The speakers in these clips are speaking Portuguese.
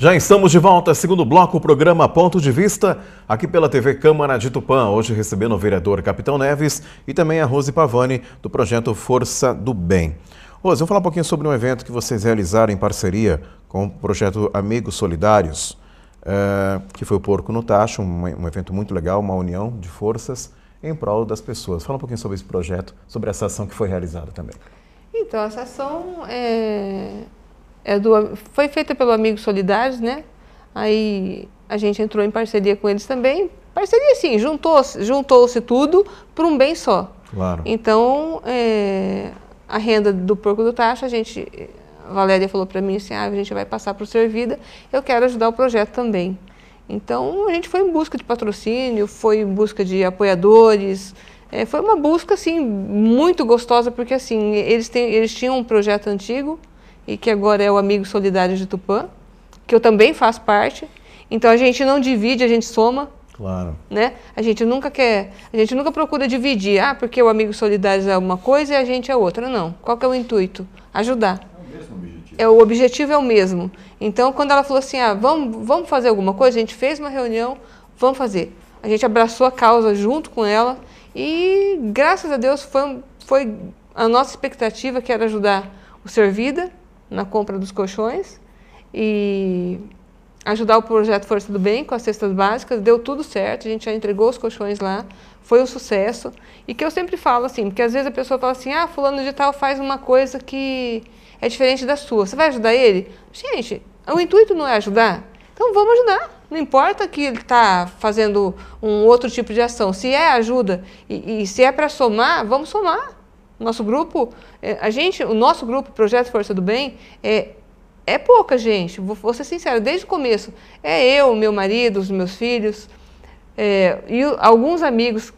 Já estamos de volta, segundo bloco, o programa Ponto de Vista, aqui pela TV Câmara de Tupã. Hoje recebendo o vereador Capitão Neves e também a Rose Pavani, do projeto Força do Bem. Rose, vamos falar um pouquinho sobre um evento que vocês realizaram em parceria com o projeto Amigos Solidários, eh, que foi o Porco no Tacho, um, um evento muito legal, uma união de forças em prol das pessoas. Fala um pouquinho sobre esse projeto, sobre essa ação que foi realizada também. Então, essa ação é é do, foi feita pelo Amigo Solidários, né? Aí a gente entrou em parceria com eles também. Parceria sim, juntou-se juntou tudo para um bem só. Claro. Então, é, a renda do porco do taxa, a gente. A Valéria falou para mim assim: ah, a gente vai passar para o Servida, eu quero ajudar o projeto também. Então, a gente foi em busca de patrocínio, foi em busca de apoiadores. É, foi uma busca, assim, muito gostosa, porque, assim, eles, têm, eles tinham um projeto antigo e que agora é o Amigo Solidário de Tupã, que eu também faço parte. Então a gente não divide, a gente soma. Claro. Né? A gente nunca quer, a gente nunca procura dividir, ah, porque o amigo solidário é uma coisa e a gente é outra. Não. Qual que é o intuito? Ajudar. É o mesmo objetivo. É, o objetivo é o mesmo. Então, quando ela falou assim, ah, vamos, vamos fazer alguma coisa, a gente fez uma reunião, vamos fazer. A gente abraçou a causa junto com ela e, graças a Deus, foi, foi a nossa expectativa que era ajudar o Servida na compra dos colchões e ajudar o projeto Força do Bem com as cestas básicas, deu tudo certo, a gente já entregou os colchões lá, foi um sucesso. E que eu sempre falo assim, porque às vezes a pessoa fala assim: "Ah, fulano de tal faz uma coisa que é diferente da sua. Você vai ajudar ele?" Gente, o intuito não é ajudar. Então vamos ajudar. Não importa que ele está fazendo um outro tipo de ação. Se é ajuda e, e se é para somar, vamos somar. Nosso grupo, é, a gente, o nosso grupo, Projeto Força do Bem, é, é pouca gente, vou, vou ser sincero, desde o começo. É eu, meu marido, os meus filhos, é, e alguns amigos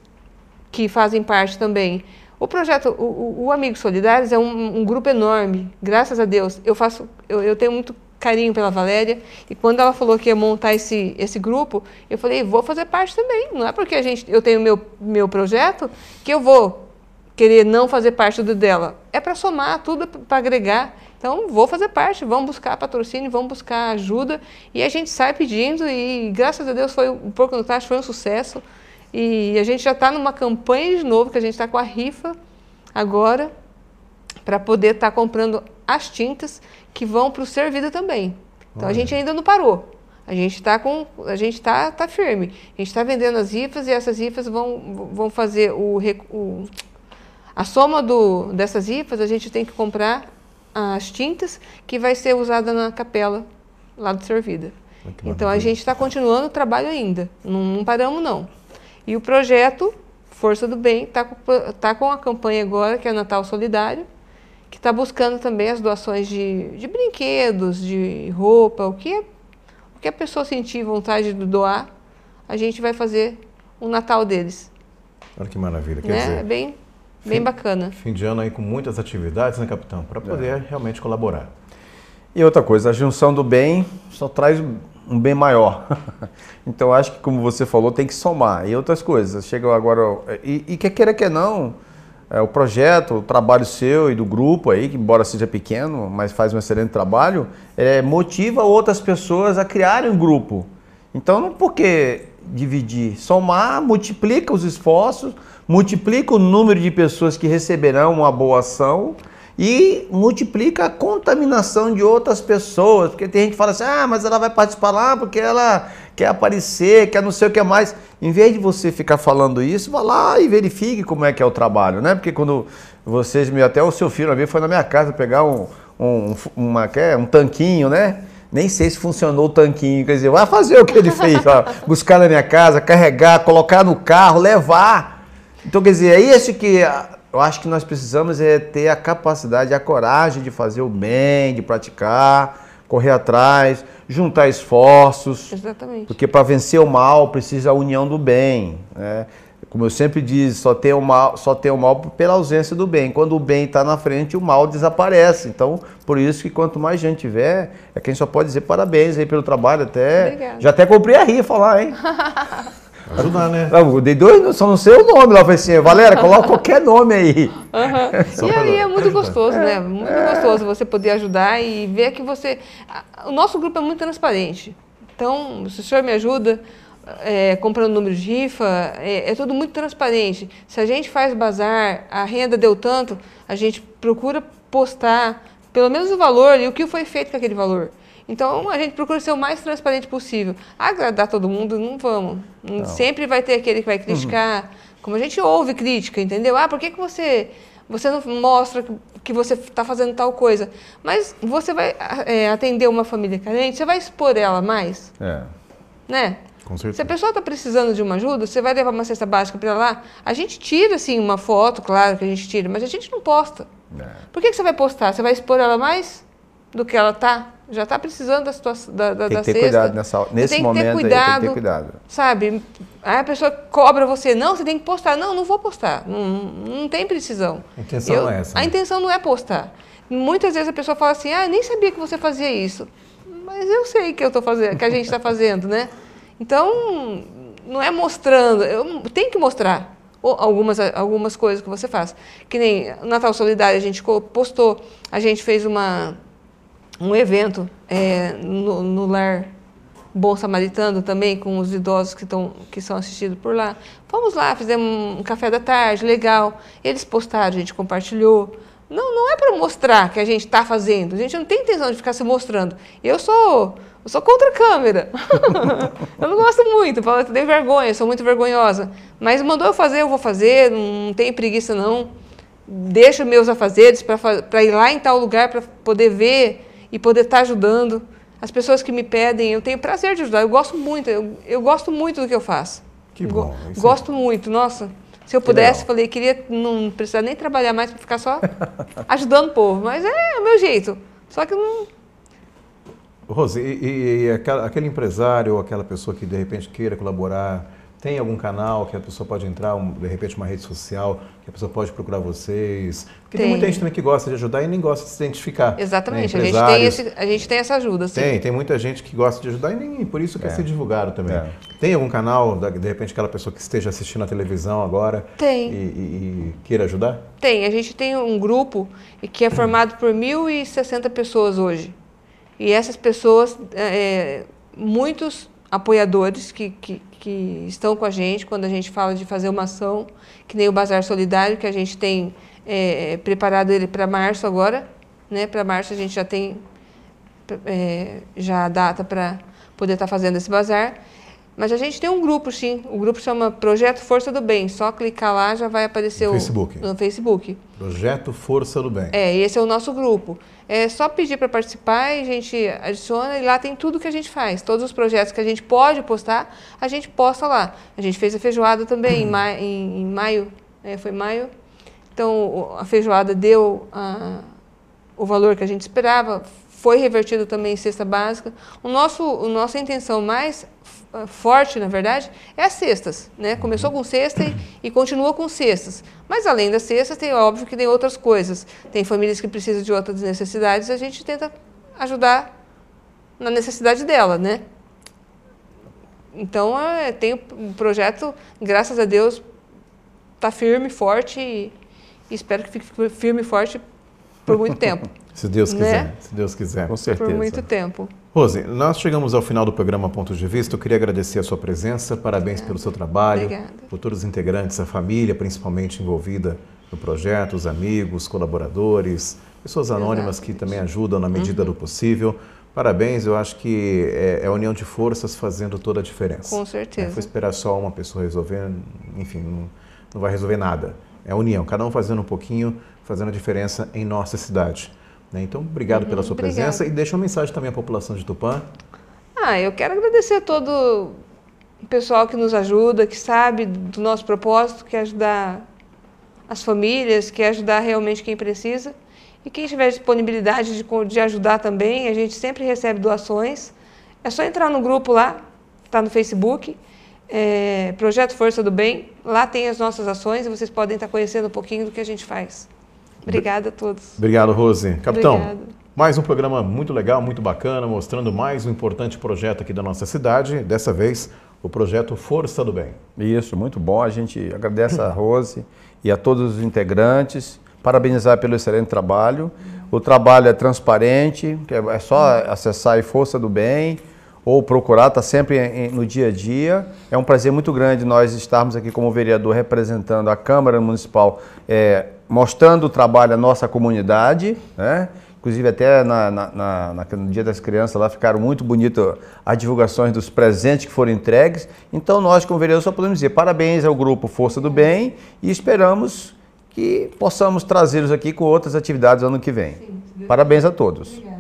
que fazem parte também. O projeto, o, o Amigos Solidários é um, um, grupo enorme, graças a Deus. Eu faço, eu, eu, tenho muito carinho pela Valéria, e quando ela falou que ia montar esse, esse grupo, eu falei, vou fazer parte também. Não é porque a gente, eu tenho meu, meu projeto que eu vou querer não fazer parte do dela. É para somar tudo, é para agregar. Então, vou fazer parte, vamos buscar patrocínio, vamos buscar ajuda. E a gente sai pedindo e, graças a Deus, foi, o Porco no Tacho foi um sucesso. E a gente já está numa campanha de novo, que a gente está com a rifa agora, para poder estar tá comprando as tintas que vão para o Servida também. Então, Olha. a gente ainda não parou. A gente está com, a gente está tá firme. A gente está vendendo as rifas e essas rifas vão, vão fazer o, o a soma do, dessas ripas, a gente tem que comprar as tintas que vai ser usada na capela lá do Servida. Então a gente está continuando o trabalho ainda, não, não, paramos não. E o projeto Força do Bem está com, tá com a campanha agora, que é Natal Solidário, que está buscando também as doações de, de brinquedos, de roupa, o que, o que a pessoa sentir vontade de doar, a gente vai fazer o Natal deles. Olha que maravilha, quer né? dizer, é Bem... Bem bacana. Fim de ano aí com muitas atividades, né, capitão? Para poder é. realmente colaborar. E outra coisa, a junção do bem só traz um bem maior. então acho que, como você falou, tem que somar. E outras coisas. Chega agora. E, e quer queira que não, é, o projeto, o trabalho seu e do grupo aí, que embora seja pequeno, mas faz um excelente trabalho, é, motiva outras pessoas a criarem um grupo. Então, não porque dividir, somar, multiplica os esforços, multiplica o número de pessoas que receberão uma boa ação e multiplica a contaminação de outras pessoas, porque tem gente que fala assim: "Ah, mas ela vai participar lá porque ela quer aparecer, quer não sei o que mais". Em vez de você ficar falando isso, vá lá e verifique como é que é o trabalho, né? Porque quando vocês me até o seu filho uma vez foi na minha casa pegar um, um uma, um tanquinho, né? Nem sei se funcionou o tanquinho. Quer dizer, vai fazer o que ele fez, ó, buscar na minha casa, carregar, colocar no carro, levar. Então, quer dizer, é isso que ah, eu acho que nós precisamos é ter a capacidade, a coragem de fazer o bem, de praticar, correr atrás, juntar esforços. Exatamente. Porque para vencer o mal precisa a união do bem. Né? Como eu sempre disse só tem o mal, só tem o mal pela ausência do bem. Quando o bem está na frente, o mal desaparece. Então, por isso que quanto mais gente tiver, é quem só pode dizer parabéns aí pelo trabalho até. Obrigada. Já até comprei a rifa lá, hein? Ajudar, né? dei dois, só não sei o nome lá. Falei assim, valera coloca qualquer nome aí. Uhum. E aí é muito gostoso, né? É. Muito é... gostoso você poder ajudar e ver que você. O nosso grupo é muito transparente. Então, se o senhor me ajuda, é, comprando número de rifa, é, é, tudo muito transparente. Se a gente faz bazar, a renda deu tanto, a gente procura postar pelo menos o valor e o que foi feito com aquele valor. Então a gente procura ser o mais transparente possível. Agradar todo mundo, não vamos. Não. Sempre vai ter aquele que vai criticar. Uhum. Como a gente ouve crítica, entendeu? Ah, por que, que você você não mostra que você está fazendo tal coisa. Mas você vai é, atender uma família carente, você vai expor ela mais. É. Né? Com certeza. Se a pessoa está precisando de uma ajuda, você vai levar uma cesta básica para lá. A gente tira, assim, uma foto, claro que a gente tira, mas a gente não posta. É. Por que, que você vai postar? Você vai expor ela mais do que ela está? Já está precisando da situação da, da, tem que ter cesta. cuidado nessa, nesse tem momento. Que ter cuidado, aí, tem que ter cuidado. Sabe? Aí a pessoa cobra você, não, você tem que postar. Não, não vou postar. Não, não tem precisão. A intenção Eu, não é essa. A né? intenção não é postar. Muitas vezes a pessoa fala assim, ah, nem sabia que você fazia isso mas eu sei que eu tô fazendo, que a gente está fazendo, né? Então, não é mostrando, eu tenho que mostrar algumas, algumas coisas que você faz. Que nem Natal Solidário, a gente postou, a gente fez uma, um evento é, no, no lar Bom Samaritano também, com os idosos que, tão, que são assistidos por lá. Fomos lá, fizemos um café da tarde, legal. Eles postaram, a gente compartilhou. Não, não é para mostrar que a gente está fazendo. A gente não tem intenção de ficar se mostrando. Eu sou, eu sou contra a câmera. eu não gosto muito, eu tenho vergonha, sou muito vergonhosa. Mas mandou eu fazer, eu vou fazer, não tem preguiça não. Deixo meus afazeres para ir lá em tal lugar para poder ver e poder estar tá ajudando. As pessoas que me pedem, eu tenho prazer de ajudar. Eu gosto muito, eu, eu gosto muito do que eu faço. Que bom. Go é gosto muito, nossa. Se eu pudesse, falei, queria não precisar nem trabalhar mais para ficar só ajudando o povo. Mas é, é o meu jeito. Só que não. Rose, e, e, e aquela, aquele empresário ou aquela pessoa que de repente queira colaborar tem algum canal que a pessoa pode entrar, um, de repente uma rede social, que a pessoa pode procurar vocês? Porque tem, tem muita gente também que gosta de ajudar e nem gosta de se identificar. Né, Exatamente, né? a, gente tem esse, a gente tem essa ajuda. Sim. Tem, tem muita gente que gosta de ajudar e nem por isso quer é. ser divulgado também. É. Tem algum canal, de repente, aquela pessoa que esteja assistindo a televisão agora tem. E, e, e queira ajudar? Tem, a gente tem um grupo que é formado por 1.060 pessoas hoje. E essas pessoas, é, é muitos apoiadores que, que, que, estão com a gente quando a gente fala de fazer uma ação, que nem o Bazar Solidário, que a gente tem é, preparado ele para março agora. Né? Para março a gente já tem é, já a data para poder estar tá fazendo esse bazar. Mas a gente tem um grupo, sim. O grupo chama Projeto Força do Bem. Só clicar lá já vai aparecer no o... Facebook. No Facebook. Projeto Força do Bem. É, e esse é o nosso grupo. É só pedir para participar e a gente adiciona e lá tem tudo que a gente faz. Todos os projetos que a gente pode postar, a gente posta lá. A gente fez a feijoada também em, maio. É, foi maio. Então, a feijoada deu a, o valor que a gente esperava foi revertido também em cesta básica. O nosso, a nossa intenção mais eh, forte, na verdade, é as cestas. Né? Começou com cesta e, e, continua com cestas. Mas além das cestas, tem óbvio que tem outras coisas. Tem famílias que precisam de outras necessidades, a gente tenta ajudar na necessidade dela, né? Então, é, tem um projeto, graças a Deus, está firme, forte e, e espero que fique firme e forte por muito tempo. Se Deus né? quiser, né? se Deus quiser. Com certeza. Por muito tempo. Rose, nós chegamos ao final do programa Pontos de Vista. Eu queria agradecer a sua presença, parabéns Obrigada. pelo seu trabalho, Obrigada. por todos os integrantes, a família principalmente envolvida no projeto, os amigos, colaboradores, pessoas anônimas Exatamente. que também ajudam na medida uhum. do possível. Parabéns, eu acho que é, é, a união de forças fazendo toda a diferença. Com certeza. Não é, foi esperar só uma pessoa resolver, enfim, não, não vai resolver nada. É a união, cada um fazendo um pouquinho, fazendo a diferença em nossa cidade. Né? Então, obrigado pela uhum, sua presença e deixa uma mensagem também à população de Tupã. Ah, eu quero agradecer a todo o pessoal que nos ajuda, que sabe do nosso propósito, que é ajudar as famílias, que é ajudar realmente quem precisa. E quem tiver disponibilidade de, de ajudar também, a gente sempre recebe doações. É só entrar no grupo lá, está no Facebook, é, Projeto Força do Bem. Lá tem as nossas ações e vocês podem estar tá conhecendo um pouquinho do que a gente faz. Obrigada a todos. Obrigado, Rose. Capitão, Obrigado. mais um programa muito legal, muito bacana, mostrando mais um importante projeto aqui da nossa cidade, dessa vez o projeto Força do Bem. Isso, muito bom. A gente agradece a Rose e a todos os integrantes. Parabenizar pelo excelente trabalho. O trabalho é transparente, é só acessar aí Força do Bem ou procurar, está sempre no dia a dia. É um prazer muito grande nós estarmos aqui como vereador representando a Câmara Municipal é, mostrando o trabalho à nossa comunidade, né? Inclusive, até na, na, na, no Dia das Crianças lá ficaram muito bonitas as divulgações dos presentes que foram entregues. Então, nós, como vereador, só podemos dizer parabéns ao grupo Força do Bem e esperamos que possamos trazê-los aqui com outras atividades ano que vem. Sim, parabéns a todos. Obrigada.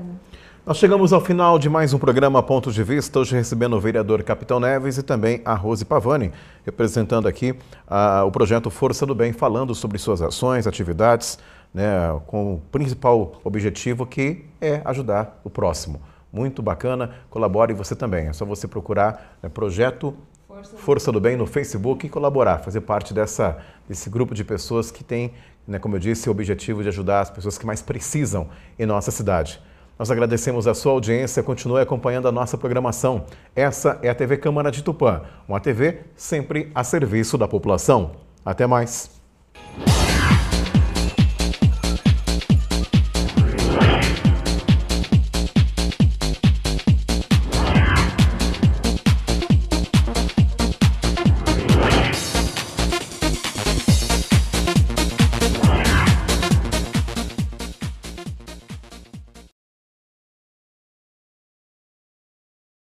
Nós chegamos ao final de mais um programa Pontos de Vista, hoje recebendo o vereador Capitão Neves e também a Rose Pavani, representando aqui uh, o projeto Força do Bem, falando sobre suas ações, atividades, né, com o principal objetivo que é ajudar o próximo. Muito bacana, colabore você também. É só você procurar né, projeto Força, Força do Bem no Facebook e colaborar, fazer parte dessa, desse grupo de pessoas que tem, né, como eu disse, o objetivo de ajudar as pessoas que mais precisam em nossa cidade. Nós agradecemos a sua audiência, continue acompanhando a nossa programação. Essa é a TV Câmara de Tupã, uma TV sempre a serviço da população. Até mais.